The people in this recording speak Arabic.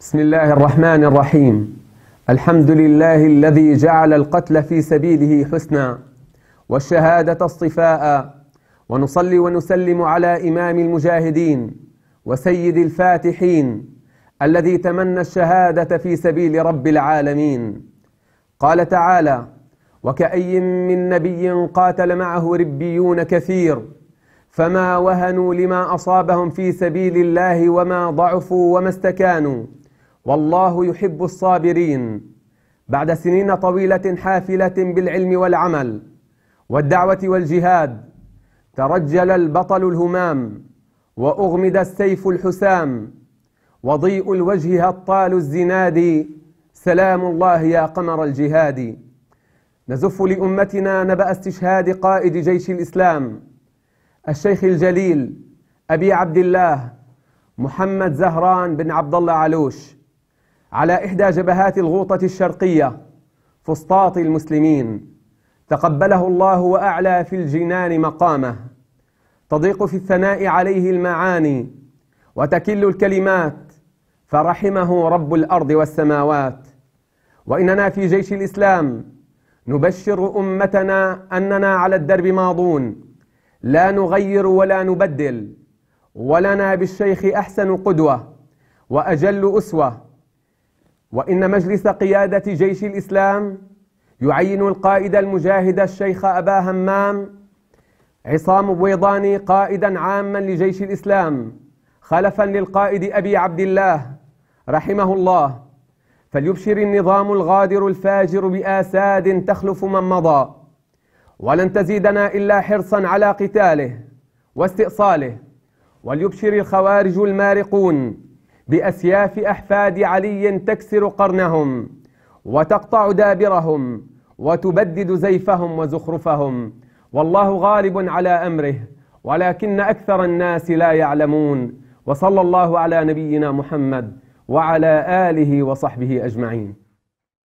بسم الله الرحمن الرحيم الحمد لله الذي جعل القتل في سبيله حسنا والشهادة الصفاء ونصلي ونسلم على إمام المجاهدين وسيد الفاتحين الذي تمنى الشهادة في سبيل رب العالمين قال تعالى وكأي من نبي قاتل معه ربيون كثير فما وهنوا لما أصابهم في سبيل الله وما ضعفوا وما استكانوا والله يحب الصابرين بعد سنين طويلة حافلة بالعلم والعمل والدعوة والجهاد ترجل البطل الهمام وأغمد السيف الحسام وضيء الوجه هطال الزناد سلام الله يا قمر الجهاد نزف لأمتنا نبأ استشهاد قائد جيش الإسلام الشيخ الجليل أبي عبد الله محمد زهران بن عبد الله علوش على إحدى جبهات الغوطة الشرقية فسطاط المسلمين تقبله الله وأعلى في الجنان مقامه تضيق في الثناء عليه المعاني وتكل الكلمات فرحمه رب الأرض والسماوات وإننا في جيش الإسلام نبشر أمتنا أننا على الدرب ماضون لا نغير ولا نبدل ولنا بالشيخ أحسن قدوة وأجل أسوة وإن مجلس قيادة جيش الإسلام يعين القائد المجاهد الشيخ أبا همام عصام بويضاني قائدا عاما لجيش الإسلام خلفا للقائد أبي عبد الله رحمه الله فليبشر النظام الغادر الفاجر بآساد تخلف من مضى ولن تزيدنا إلا حرصا على قتاله واستئصاله وليبشر الخوارج المارقون بأسياف أحفاد علي تكسر قرنهم وتقطع دابرهم وتبدد زيفهم وزخرفهم والله غالب على أمره ولكن أكثر الناس لا يعلمون وصلى الله على نبينا محمد وعلى آله وصحبه أجمعين